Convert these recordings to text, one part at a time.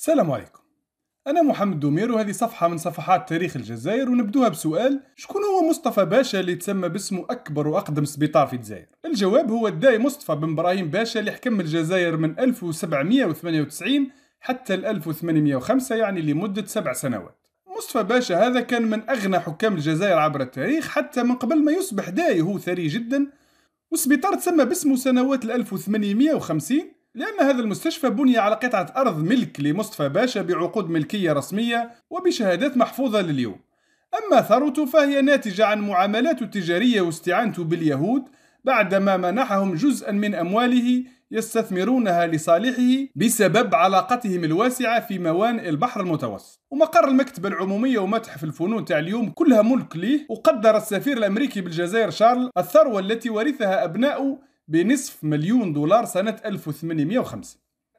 السلام عليكم أنا محمد دومير وهذه صفحة من صفحات تاريخ الجزائر ونبدوها بسؤال شكون هو مصطفى باشا اللي تسمى باسمه أكبر وأقدم سبيطار في الجزائر؟ الجواب هو الداي مصطفى بن إبراهيم باشا اللي حكم الجزائر من 1798 حتى 1805 يعني لمدة سبع سنوات مصطفى باشا هذا كان من أغنى حكام الجزائر عبر التاريخ حتى من قبل ما يصبح داي هو ثري جدا والسبيطار تسمى باسمه سنوات 1850 لأن هذا المستشفى بني على قطعة أرض ملك لمصطفى باشا بعقود ملكية رسمية وبشهادات محفوظة لليوم أما ثروته فهي ناتجة عن معاملاته التجارية واستعانته باليهود بعدما منحهم جزءا من أمواله يستثمرونها لصالحه بسبب علاقتهم الواسعة في موانئ البحر المتوسط ومقر المكتبة العمومية ومتحف الفنون تاع اليوم كلها ملك ليه وقدر السفير الأمريكي بالجزائر شارل الثروة التي ورثها أبناؤه بنصف مليون دولار سنة 1850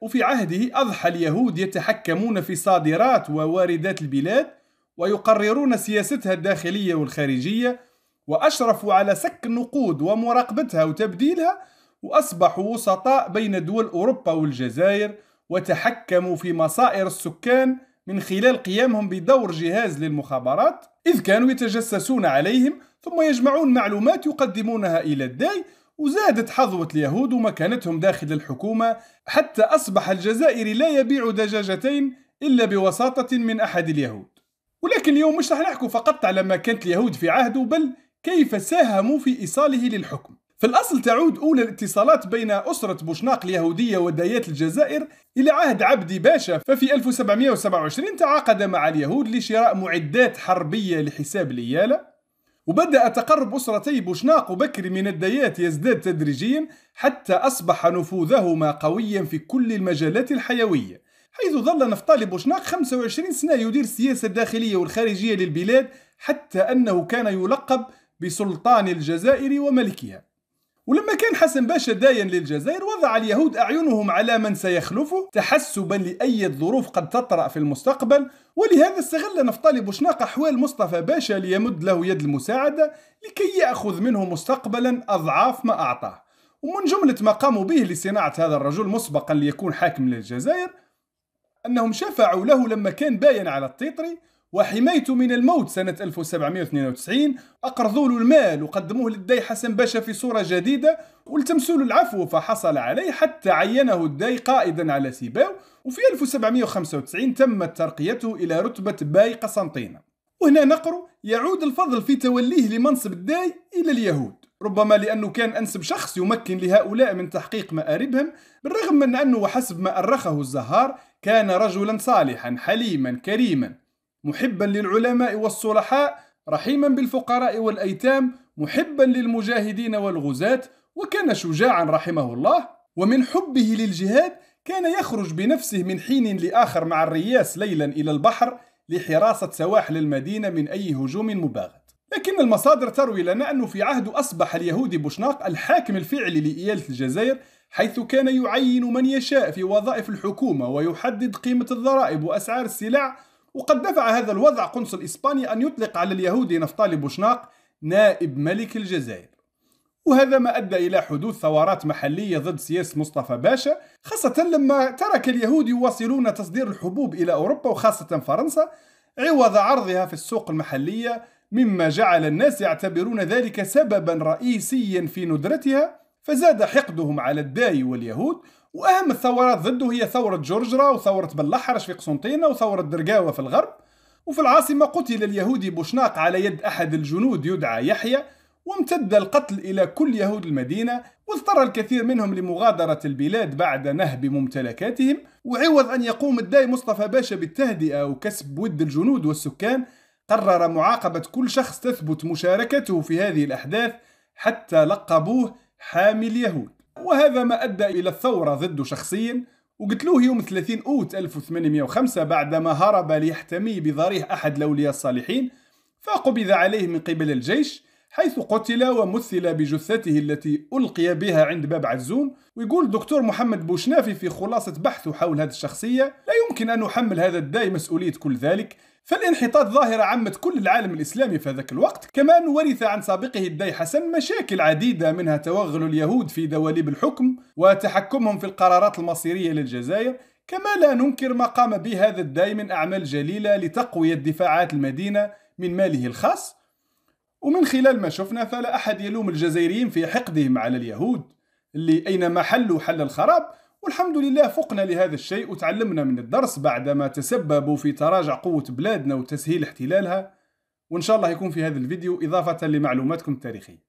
وفي عهده أضحى اليهود يتحكمون في صادرات وواردات البلاد ويقررون سياستها الداخلية والخارجية وأشرفوا على سك النقود ومراقبتها وتبديلها وأصبحوا وسطاء بين دول أوروبا والجزائر وتحكموا في مصائر السكان من خلال قيامهم بدور جهاز للمخابرات إذ كانوا يتجسسون عليهم ثم يجمعون معلومات يقدمونها إلى الداي وزادت حظوة اليهود ومكانتهم داخل الحكومة حتى أصبح الجزائري لا يبيع دجاجتين إلا بوساطة من أحد اليهود ولكن اليوم مش رح نحكوا فقط على مكانة اليهود في عهده بل كيف ساهموا في إيصاله للحكم في الأصل تعود أولى الاتصالات بين أسرة بوشناق اليهودية ودايات الجزائر إلى عهد عبدي باشا ففي 1727 تعاقد مع اليهود لشراء معدات حربية لحساب ليالة وبدأ تقرب أسرتي بوشناق وبكر من الديات يزداد تدريجيا حتى أصبح نفوذهما قويا في كل المجالات الحيوية حيث ظل نفطالي بوشناق 25 سنة يدير السياسة الداخلية والخارجية للبلاد حتى أنه كان يلقب بسلطان الجزائر وملكها ولما كان حسن باشا داين للجزائر وضع اليهود أعينهم على من سيخلفه تحسبا لأي ظروف قد تطرأ في المستقبل ولهذا استغل نفطالي بوشناق أحوال مصطفى باشا ليمد له يد المساعدة لكي يأخذ منه مستقبلا أضعاف ما أعطاه ومن جملة ما قاموا به لصناعة هذا الرجل مسبقا ليكون حاكم للجزائر أنهم شفعوا له لما كان باين على التيطري وحمايت من الموت سنة 1792 أقرضوا له المال وقدموه للداي حسن باشا في صورة جديدة والتمسوا له العفو فحصل عليه حتى عينه الداي قائدا على سيباو وفي 1795 تمت ترقيته إلى رتبة باي قسنطينة وهنا نقر يعود الفضل في توليه لمنصب الداي إلى اليهود ربما لأنه كان أنسب شخص يمكن لهؤلاء من تحقيق مآربهم بالرغم من أنه وحسب ما أرخه الزهار كان رجلا صالحا حليما كريما محبا للعلماء والصلحاء رحيما بالفقراء والأيتام محبا للمجاهدين والغزاة وكان شجاعا رحمه الله ومن حبه للجهاد كان يخرج بنفسه من حين لآخر مع الرياس ليلا إلى البحر لحراسة سواحل المدينة من أي هجوم مباغت لكن المصادر تروي لنا أنه في عهد أصبح اليهودي بوشناق الحاكم الفعلي لإيالة الجزائر حيث كان يعين من يشاء في وظائف الحكومة ويحدد قيمة الضرائب وأسعار السلع وقد دفع هذا الوضع قنصل إسبانيا أن يطلق على اليهودي نفطالي بوشناق نائب ملك الجزائر وهذا ما أدى إلى حدوث ثورات محلية ضد سياسة مصطفى باشا خاصة لما ترك اليهود يواصلون تصدير الحبوب إلى أوروبا وخاصة فرنسا عوض عرضها في السوق المحلية مما جعل الناس يعتبرون ذلك سببا رئيسيا في ندرتها فزاد حقدهم على الداي واليهود واهم الثورات ضده هي ثوره جورجرا وثوره بلحرش في قسنطينه وثوره درقاوه في الغرب وفي العاصمه قتل اليهودي بوشناق على يد احد الجنود يدعى يحيى وامتد القتل الى كل يهود المدينه واضطر الكثير منهم لمغادره البلاد بعد نهب ممتلكاتهم وعوض ان يقوم الداي مصطفى باشا بالتهدئه وكسب ود الجنود والسكان قرر معاقبه كل شخص تثبت مشاركته في هذه الاحداث حتى لقبوه حامي اليهود وهذا ما أدى إلى الثورة ضده شخصيا وقتلوه يوم 30 أوت 1805 بعدما هرب ليحتمي بضريح أحد الأولياء الصالحين فقبض عليه من قبل الجيش حيث قتل ومثل بجثته التي ألقي بها عند باب عزوم ويقول دكتور محمد بوشنافي في خلاصة بحثه حول هذه الشخصية لا يمكن أن نحمل هذا الداي مسؤولية كل ذلك فالانحطاط ظاهرة عمت كل العالم الإسلامي في ذاك الوقت كما ورث عن سابقه الداي حسن مشاكل عديدة منها توغل اليهود في دواليب الحكم وتحكمهم في القرارات المصيرية للجزائر كما لا ننكر ما قام به هذا الداي من أعمال جليلة لتقوية دفاعات المدينة من ماله الخاص ومن خلال ما شفنا فلا أحد يلوم الجزائريين في حقدهم على اليهود اللي أينما حلوا حل الخراب والحمد لله فقنا لهذا الشيء وتعلمنا من الدرس بعدما تسببوا في تراجع قوة بلادنا وتسهيل احتلالها وإن شاء الله يكون في هذا الفيديو إضافة لمعلوماتكم التاريخية